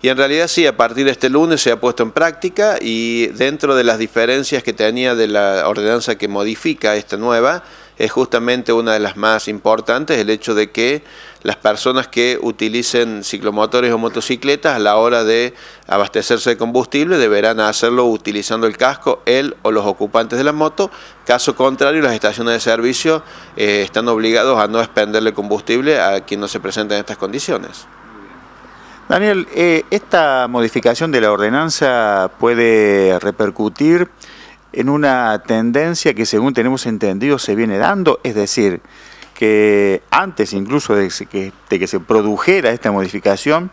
Y en realidad sí, a partir de este lunes se ha puesto en práctica y dentro de las diferencias que tenía de la ordenanza que modifica esta nueva, es justamente una de las más importantes el hecho de que las personas que utilicen ciclomotores o motocicletas a la hora de abastecerse de combustible deberán hacerlo utilizando el casco, él o los ocupantes de la moto. Caso contrario, las estaciones de servicio eh, están obligados a no expenderle combustible a quien no se presenta en estas condiciones. Daniel, eh, esta modificación de la ordenanza puede repercutir en una tendencia que según tenemos entendido se viene dando, es decir, que antes incluso de que, se produjera esta modificación,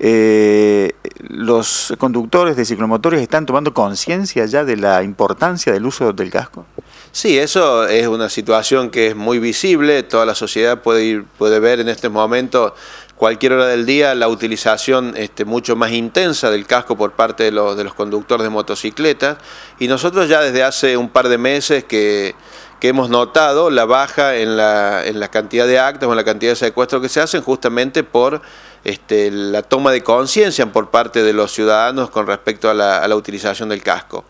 eh, los conductores de ciclomotores están tomando conciencia ya de la importancia del uso del casco? Sí, eso es una situación que es muy visible, toda la sociedad puede, ir, puede ver en este momento cualquier hora del día la utilización este, mucho más intensa del casco por parte de los, conductores de motocicletas y nosotros ya desde hace un par de meses que, hemos notado la baja en la, en la cantidad de actos o en la cantidad de secuestros que se hacen justamente por este, la toma de conciencia por parte de los ciudadanos con respecto a la, utilización del casco.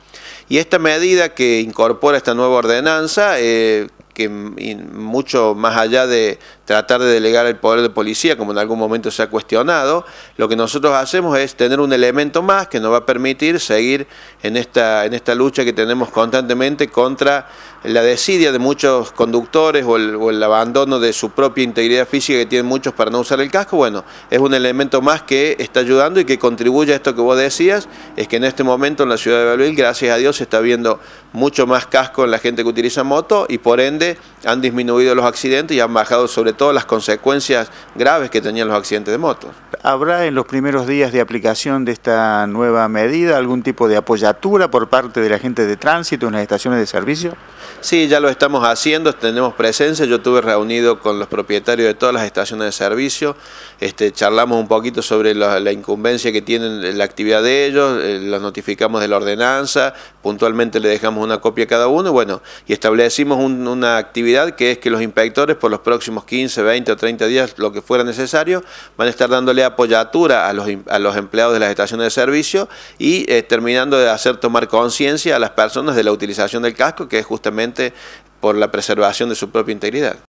Y esta medida que incorpora esta nueva ordenanza, eh, que mucho más allá de, tratar de delegar el poder de policía, como en algún momento se ha cuestionado, lo que nosotros hacemos es tener un elemento más que nos va a permitir seguir en esta, en esta lucha que tenemos constantemente contra la desidia de muchos conductores o el, abandono de su propia integridad física que tienen muchos para no usar el casco. Bueno, es un elemento más que está ayudando y que contribuye a esto que vos decías, es que en este momento en la ciudad de Belville, gracias a Dios, se está viendo mucho más casco en la gente que utiliza moto y por ende han disminuido los accidentes y han bajado sobre todo todas las consecuencias graves que tenían los accidentes de motos. ¿Habrá en los primeros días de aplicación de esta nueva medida algún tipo de apoyatura por parte de la gente de tránsito en las estaciones de servicio? Sí, ya lo estamos haciendo, tenemos presencia. Yo estuve reunido con los propietarios de todas las estaciones de servicio. Este, charlamos un poquito sobre la, incumbencia que tienen eh, la actividad de ellos, eh, los notificamos de la ordenanza, puntualmente le dejamos una copia a cada uno, bueno, y establecimos una actividad que es que los inspectores por los próximos 15, 20 o 30 días, lo que fuera necesario, van a estar dándole a apoyatura a los, em, a los empleados de las estaciones de servicio y eh, terminando de hacer tomar conciencia a las personas de la utilización del casco, que es justamente por la preservación de su propia integridad.